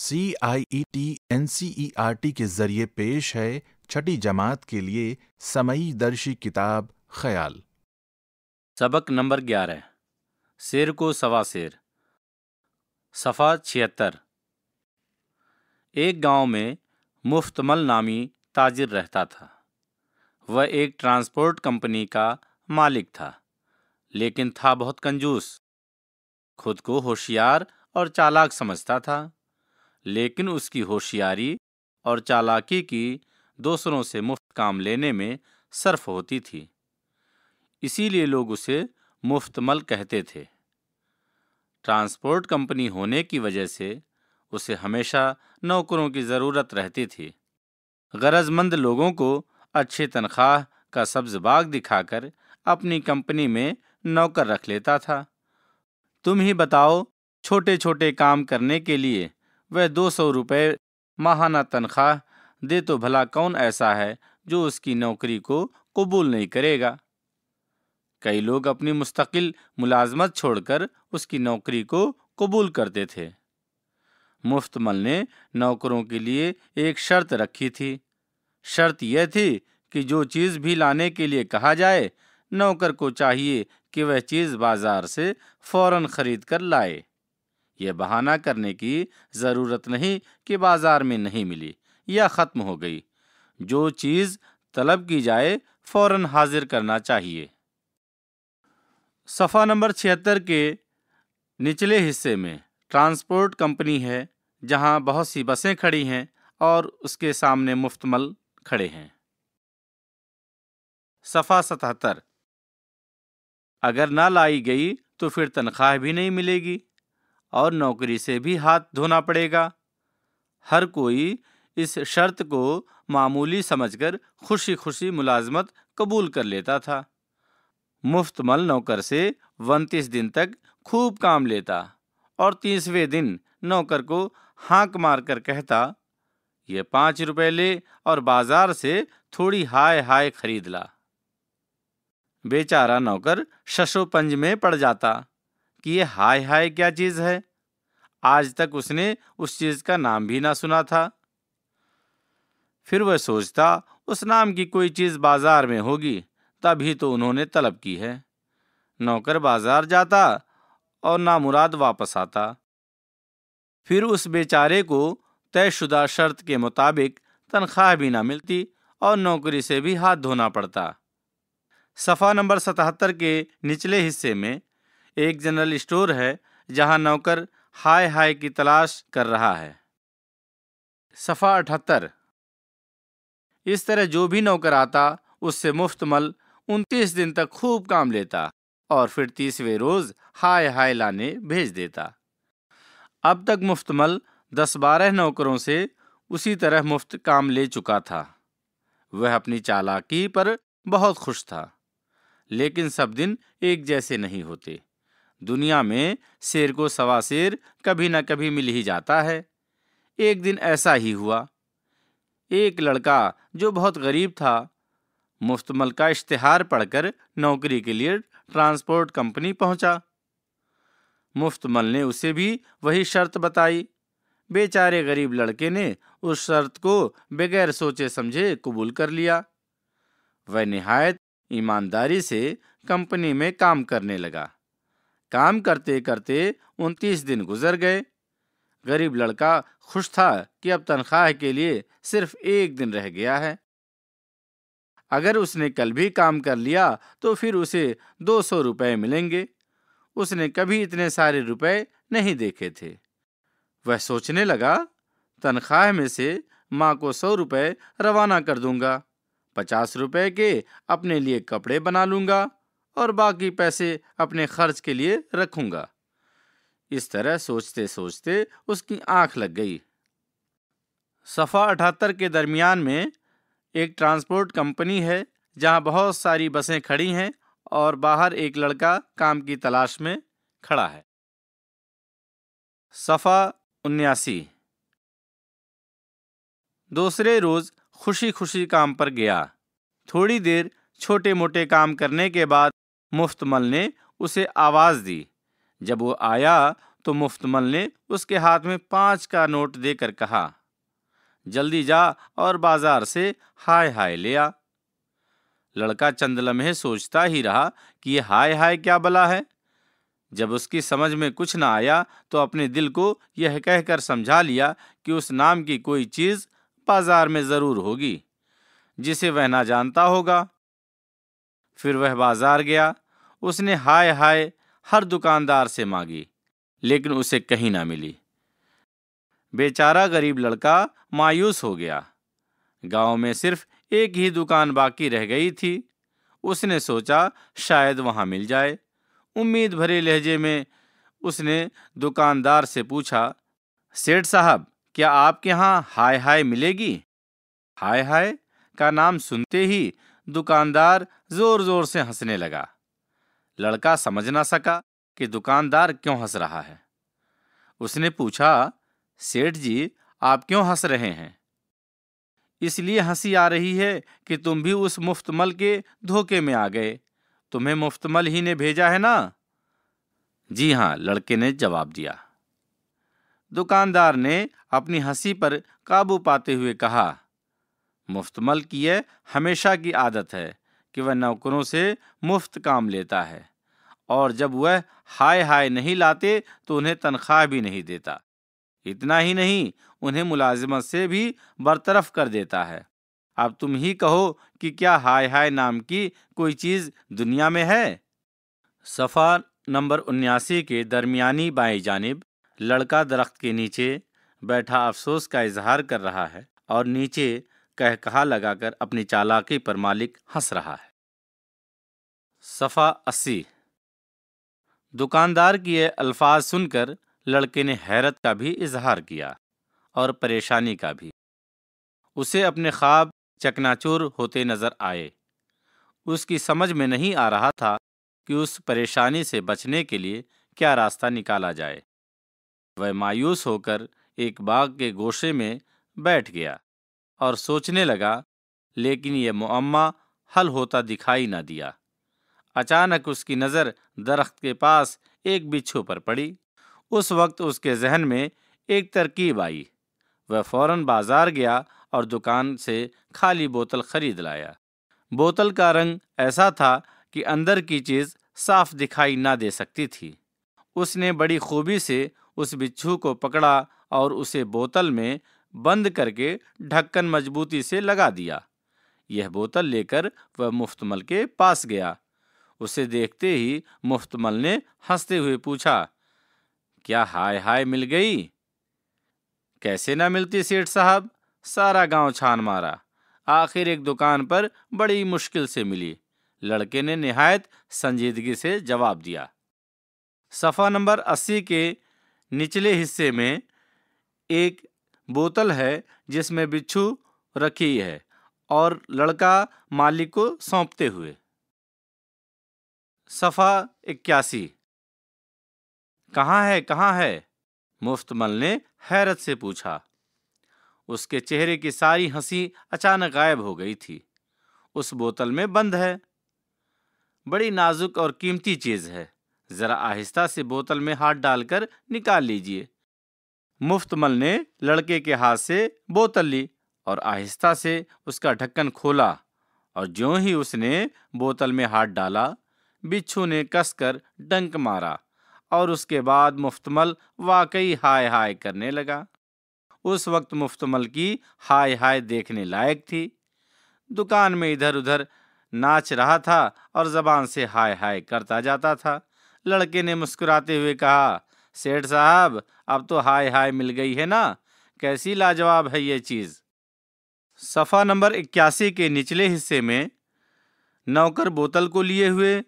C I E T N C E R T के जरिए पेश है छठी जमात के लिए समयी दर्शी किताब ख्याल सबक नंबर ग्यारह शेर को सवा शेर सफ़ा छिहत्तर एक गांव में मुफ्तमल नामी ताजिर रहता था वह एक ट्रांसपोर्ट कंपनी का मालिक था लेकिन था बहुत कंजूस खुद को होशियार और चालाक समझता था लेकिन उसकी होशियारी और चालाकी की दूसरों से मुफ्त काम लेने में सर्फ होती थी इसीलिए लोग उसे मुफ्त मल कहते थे ट्रांसपोर्ट कंपनी होने की वजह से उसे हमेशा नौकरों की ज़रूरत रहती थी गरजमंद लोगों को अच्छी तनख्वाह का सब्ज बाग दिखाकर अपनी कंपनी में नौकर रख लेता था तुम ही बताओ छोटे छोटे काम करने के लिए वह दो सौ रुपये माहाना तनख्वाह दे तो भला कौन ऐसा है जो उसकी नौकरी को कबूल नहीं करेगा कई लोग अपनी मुस्तकिल मुलाजमत छोड़कर उसकी नौकरी को कबूल करते थे मुफ्तमल ने नौकरों के लिए एक शर्त रखी थी शर्त यह थी कि जो चीज़ भी लाने के लिए कहा जाए नौकर को चाहिए कि वह चीज़ बाजार से फौरन खरीद कर लाए ये बहाना करने की ज़रूरत नहीं कि बाज़ार में नहीं मिली या ख़त्म हो गई जो चीज़ तलब की जाए फ़ौर हाजिर करना चाहिए सफ़ा नंबर छिहत्तर के निचले हिस्से में ट्रांसपोर्ट कंपनी है जहां बहुत सी बसें खड़ी हैं और उसके सामने मुफ्तमल खड़े हैं सफ़ा सतहत्तर अगर ना लाई गई तो फिर तनख्वाह भी नहीं मिलेगी और नौकरी से भी हाथ धोना पड़ेगा हर कोई इस शर्त को मामूली समझकर खुशी खुशी मुलाजमत कबूल कर लेता था मुफ्तमल नौकर से उनतीस दिन तक खूब काम लेता और तीसवें दिन नौकर को हाँक मार कर कहता ये पाँच रुपये ले और बाजार से थोड़ी हाय हाय खरीद ला बेचारा नौकर शशोपंज में पड़ जाता कि ये हाय हाय क्या चीज़ है आज तक उसने उस चीज़ का नाम भी ना सुना था फिर वह सोचता उस नाम की कोई चीज़ बाजार में होगी तभी तो उन्होंने तलब की है नौकर बाजार जाता और ना मुराद वापस आता फिर उस बेचारे को तयशुदा शर्त के मुताबिक तनख्वाह भी ना मिलती और नौकरी से भी हाथ धोना पड़ता सफ़ा नंबर सतहत्तर के निचले हिस्से में एक जनरल स्टोर है जहां नौकर हाय हाय की तलाश कर रहा है सफ़ा अठहत्तर इस तरह जो भी नौकर आता उससे मुफ्त मल उनतीस दिन तक खूब काम लेता और फिर तीसवें रोज़ हाय हाय लाने भेज देता अब तक मुफ्तमल दस बारह नौकरों से उसी तरह मुफ्त काम ले चुका था वह अपनी चालाकी पर बहुत खुश था लेकिन सब दिन एक जैसे नहीं होते दुनिया में शेर को सवा शेर कभी न कभी मिल ही जाता है एक दिन ऐसा ही हुआ एक लड़का जो बहुत गरीब था मुफ्तमल का इश्तहार पढ़कर नौकरी के लिए ट्रांसपोर्ट कंपनी पहुंचा। मुफ्तमल ने उसे भी वही शर्त बताई बेचारे गरीब लड़के ने उस शर्त को बगैर सोचे समझे कबूल कर लिया वह नहायत ईमानदारी से कंपनी में काम करने लगा काम करते करते उनतीस दिन गुजर गए गरीब लड़का खुश था कि अब तनख्वाह के लिए सिर्फ एक दिन रह गया है अगर उसने कल भी काम कर लिया तो फिर उसे दो सौ रुपये मिलेंगे उसने कभी इतने सारे रुपए नहीं देखे थे वह सोचने लगा तनख्वाह में से माँ को सौ रुपये रवाना कर दूंगा पचास रुपए के अपने लिए कपड़े बना लूंगा और बाकी पैसे अपने खर्च के लिए रखूंगा इस तरह सोचते सोचते उसकी आंख लग गई सफ़ा अठहत्तर के दरमियान में एक ट्रांसपोर्ट कंपनी है जहां बहुत सारी बसें खड़ी हैं और बाहर एक लड़का काम की तलाश में खड़ा है सफ़ा उन्यासी दूसरे रोज़ खुशी खुशी काम पर गया थोड़ी देर छोटे मोटे काम करने के बाद मुफ्तमल ने उसे आवाज़ दी जब वो आया तो मुफ्तमल ने उसके हाथ में पाँच का नोट देकर कहा जल्दी जा और बाजार से हाय हाय ले आ लड़का चंद लम्हे सोचता ही रहा कि ये हाय हाय क्या बला है जब उसकी समझ में कुछ ना आया तो अपने दिल को यह कहकर समझा लिया कि उस नाम की कोई चीज़ बाजार में ज़रूर होगी जिसे वह ना जानता होगा फिर वह बाजार गया उसने हाय हाय हर दुकानदार से मांगी लेकिन उसे कहीं ना मिली बेचारा गरीब लड़का मायूस हो गया गांव में सिर्फ एक ही दुकान बाकी रह गई थी उसने सोचा शायद वहां मिल जाए उम्मीद भरे लहजे में उसने दुकानदार से पूछा सेठ साहब क्या आपके यहाँ हाय हाय मिलेगी हाय हाय का नाम सुनते ही दुकानदार जोर जोर से हंसने लगा लड़का समझ ना सका कि दुकानदार क्यों हंस रहा है उसने पूछा सेठ जी आप क्यों हंस रहे हैं इसलिए हंसी आ रही है कि तुम भी उस मुफ्तमल के धोखे में आ गए तुम्हें मुफ्तमल ही ने भेजा है ना जी हाँ लड़के ने जवाब दिया दुकानदार ने अपनी हंसी पर काबू पाते हुए कहा मुफ्तमल की यह हमेशा की आदत है कि वह नौकरों से मुफ्त काम लेता है और जब वह हाय हाय नहीं लाते तो उन्हें तनख्वाह भी नहीं देता इतना ही नहीं उन्हें मुलाजिमत से भी बरतरफ कर देता है अब तुम ही कहो कि क्या हाय हाय नाम की कोई चीज़ दुनिया में है सफ़ा नंबर उन्यासी के दरमियानी बाई जानब लड़का दरख्त के नीचे बैठा अफसोस का इजहार कर रहा है और नीचे कह कहा लगाकर अपनी चालाकी पर मालिक हंस रहा है सफ़ा अस्सी दुकानदार की ये अल्फाज सुनकर लड़के ने हैरत का भी इजहार किया और परेशानी का भी उसे अपने ख्वाब चकनाचूर होते नजर आए उसकी समझ में नहीं आ रहा था कि उस परेशानी से बचने के लिए क्या रास्ता निकाला जाए वह मायूस होकर एक बाग के गोशे में बैठ गया और सोचने लगा लेकिन यह मम्मा हल होता दिखाई ना दिया अचानक उसकी नज़र दरख्त के पास एक बिच्छू पर पड़ी उस वक्त उसके जहन में एक तरकीब आई वह फौरन बाजार गया और दुकान से खाली बोतल खरीद लाया बोतल का रंग ऐसा था कि अंदर की चीज़ साफ दिखाई ना दे सकती थी उसने बड़ी खूबी से उस बिच्छू को पकड़ा और उसे बोतल में बंद करके ढक्कन मजबूती से लगा दिया यह बोतल लेकर वह मुफ्तमल के पास गया उसे देखते ही मुफ्तमल ने हंसते हुए पूछा क्या हाय हाय मिल गई कैसे ना मिलती सेठ साहब सारा गांव छान मारा आखिर एक दुकान पर बड़ी मुश्किल से मिली लड़के ने निहायत संजीदगी से जवाब दिया सफ़ा नंबर अस्सी के निचले हिस्से में एक बोतल है जिसमें बिच्छू रखी है और लड़का मालिक को सौंपते हुए सफ़ा इक्यासी कहाँ है कहाँ है मुफ्तमल ने हैरत से पूछा उसके चेहरे की सारी हंसी अचानक गायब हो गई थी उस बोतल में बंद है बड़ी नाजुक और कीमती चीज़ है ज़रा आहिस्ता से बोतल में हाथ डालकर निकाल लीजिए मुफ्तमल ने लड़के के हाथ से बोतल ली और आहिस्ता से उसका ढक्कन खोला और ज्यों ही उसने बोतल में हाथ डाला बिच्छू ने कसकर डंक मारा और उसके बाद मुफ्तमल वाकई हाय हाय करने लगा उस वक्त मुफ्तमल की हाय हाय देखने लायक थी दुकान में इधर उधर नाच रहा था और जबान से हाय हाय करता जाता था लड़के ने मुस्कुराते हुए कहा सेठ साहब अब तो हाय हाय मिल गई है ना कैसी लाजवाब है ये चीज़ सफ़ा नंबर इक्यासी के निचले हिस्से में नौकर बोतल को लिए हुए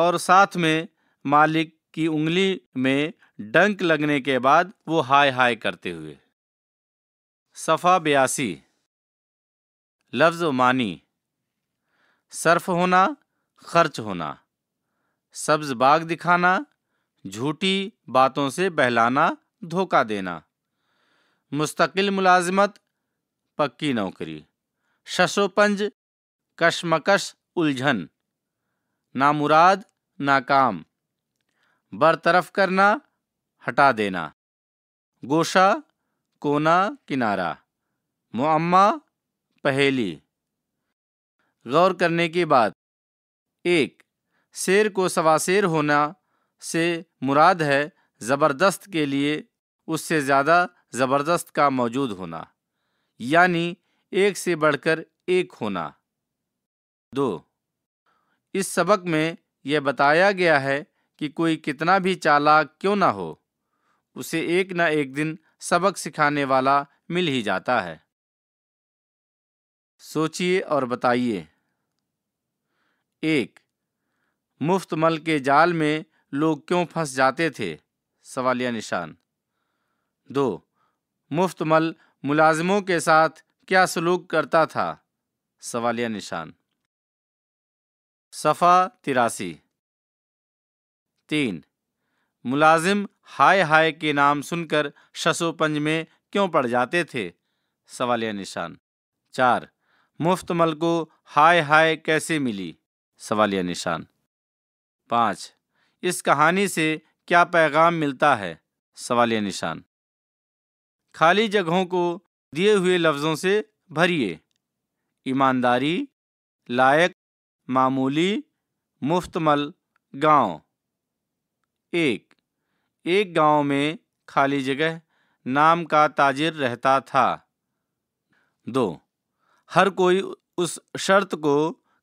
और साथ में मालिक की उंगली में डंक लगने के बाद वो हाय हाय करते हुए सफ़ा बयासी लफ्ज़ मानी सर्फ होना खर्च होना सब्ज़ बाग दिखाना झूठी बातों से बहलाना धोखा देना मुस्तकिल मुलाजमत पक्की नौकरी शशोपंज कशमकश उलझन नामुराद नाकाम बरतरफ करना हटा देना गोशा कोना किनारा मम्मा पहेली गौर करने की बात एक शेर को सवासेर होना से मुराद है ज़बरदस्त के लिए उससे ज़्यादा ज़बरदस्त का मौजूद होना यानी एक से बढ़कर एक होना दो इस सबक में यह बताया गया है कि कोई कितना भी चालाक क्यों ना हो उसे एक न एक दिन सबक सिखाने वाला मिल ही जाता है सोचिए और बताइए एक मुफ्त मल के जाल में लोग क्यों फंस जाते थे सवालिया निशान दो मुफ्त मल मुलाजमों के साथ क्या सलूक करता था सवालिया निशान सफ़ा तिरासी तीन मुलाजिम हाय हाय के नाम सुनकर शसोपंज में क्यों पड़ जाते थे सवालिया निशान चार मुफ्त मल को हाय हाय कैसे मिली सवालिया निशान पाँच इस कहानी से क्या पैगाम मिलता है सवाल निशान खाली जगहों को दिए हुए लफ्ज़ों से भरिए ईमानदारी लायक मामूली मुफ्तमल गांव एक एक गांव में खाली जगह नाम का ताजिर रहता था दो हर कोई उस शर्त को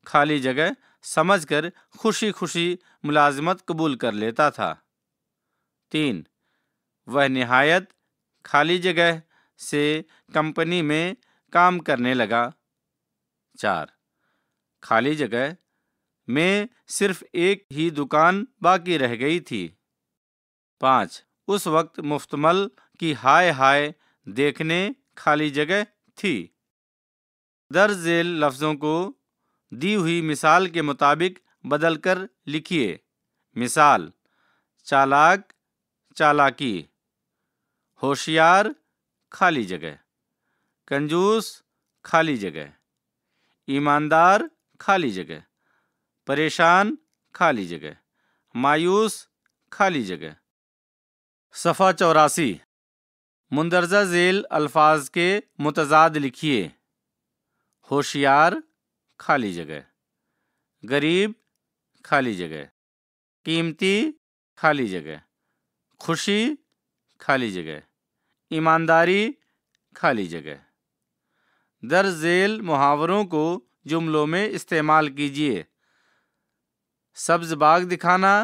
खाली जगह समझकर खुशी खुशी मुलाजमत कबूल कर लेता था तीन वह नहायत खाली जगह से कंपनी में काम करने लगा चार खाली जगह में सिर्फ एक ही दुकान बाकी रह गई थी पाँच उस वक्त मुफ्तमल की हाय हाय देखने खाली जगह थी दर्जेल लफ्ज़ों को दी हुई मिसाल के मुताबिक बदलकर लिखिए मिसाल चालाक चालाकी होशियार खाली जगह कंजूस खाली जगह ईमानदार खाली जगह परेशान खाली जगह मायूस खाली जगह सफ़ा चौरासी मुंदरजा झेल अल्फाज के मुतजाद लिखिए होशियार खाली जगह गरीब खाली जगह कीमती खाली जगह खुशी खाली जगह ईमानदारी खाली जगह दर झेल मुहावरों को जुमलों में इस्तेमाल कीजिए सब्ज बाग दिखाना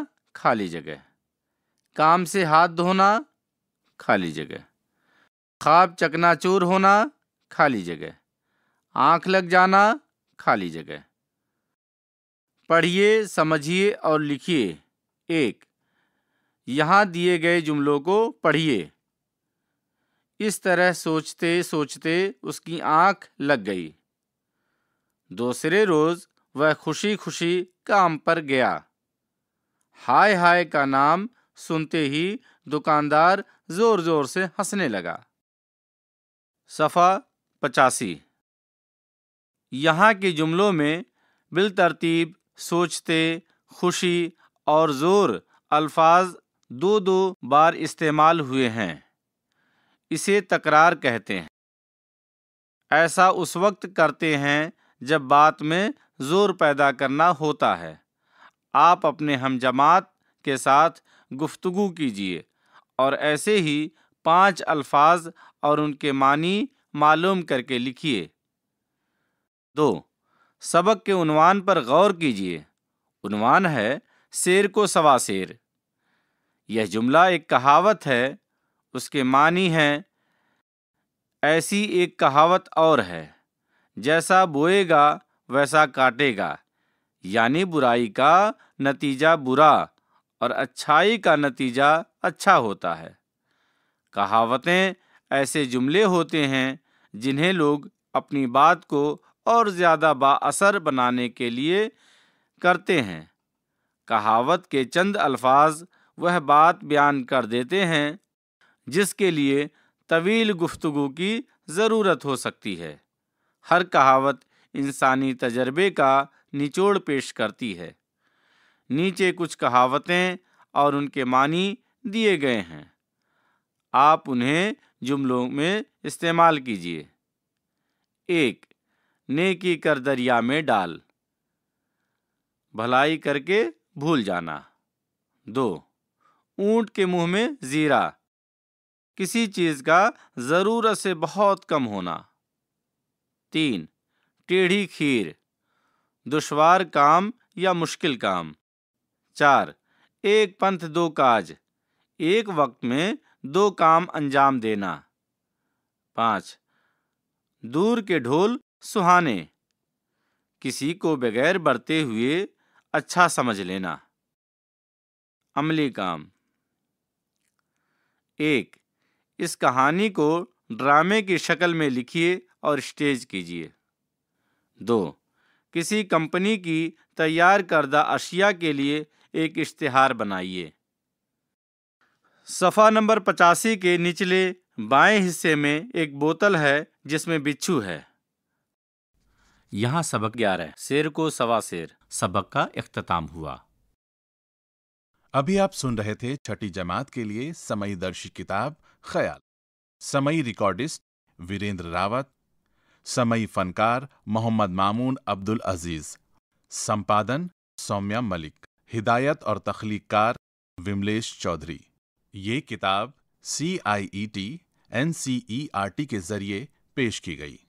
खाली जगह काम से हाथ धोना खाली जगह ख्वाब चकनाचूर होना खाली जगह आँख लग जाना खाली जगह पढ़िए समझिए और लिखिए एक यहाँ दिए गए जुमलों को पढ़िए इस तरह सोचते सोचते उसकी आंख लग गई दूसरे रोज वह खुशी खुशी काम पर गया हाय हाय का नाम सुनते ही दुकानदार जोर जोर से हंसने लगा सफ़ा पचासी यहाँ के जुमलों में बिलतरतीब सोचते खुशी और ज़ोर अल्फाज दो दो बार इस्तेमाल हुए हैं इसे तकरार कहते हैं ऐसा उस वक्त करते हैं जब बात में ज़ोर पैदा करना होता है आप अपने हम जमात के साथ गुफ्तु कीजिए और ऐसे ही पांच अल्फाज और उनके मानी मालूम करके लिखिए दो सबक के उनवान पर गौर कीजिए उनवान है शेर को सवा शेर यह जुमला एक कहावत है उसके मानी हैं ऐसी एक कहावत और है जैसा बोएगा वैसा काटेगा यानी बुराई का नतीजा बुरा और अच्छाई का नतीजा अच्छा होता है कहावतें ऐसे जुमले होते हैं जिन्हें लोग अपनी बात को और ज़्यादा बासर बनाने के लिए करते हैं कहावत के चंद अल्फाज वह बात बयान कर देते हैं जिसके लिए तवील गुफ्तु की ज़रूरत हो सकती है हर कहावत इंसानी तजर्बे का निचोड़ पेश करती है नीचे कुछ कहावतें और उनके मानी दिए गए हैं आप उन्हें जुमलों में इस्तेमाल कीजिए एक नेकी कर दरिया में डाल भलाई करके भूल जाना दो ऊंट के मुंह में जीरा किसी चीज का जरूरत से बहुत कम होना तीन टेढ़ी खीर दुश्वार काम या मुश्किल काम चार एक पंथ दो काज एक वक्त में दो काम अंजाम देना पाँच दूर के ढोल सुहाने किसी को बगैर बढ़ते हुए अच्छा समझ लेना अमली काम एक इस कहानी को ड्रामे की शक्ल में लिखिए और स्टेज कीजिए दो किसी कंपनी की तैयार करदा अशिया के लिए एक इश्तहार बनाइए सफ़ा नंबर पचासी के निचले बाएं हिस्से में एक बोतल है जिसमें बिच्छू है यहाँ सबक ग्यारह शेर को सवा शेर सबक का अख्ताम हुआ अभी आप सुन रहे थे छठी जमात के लिए समय दर्शी किताब ख्याल समय रिकॉर्डिस्ट वीरेंद्र रावत समय फनकार मोहम्मद मामून अब्दुल अजीज संपादन सौम्या मलिक हिदायत और तख्लीकार विमलेश चौधरी ये किताब C I E T N C E R T के जरिए पेश की गई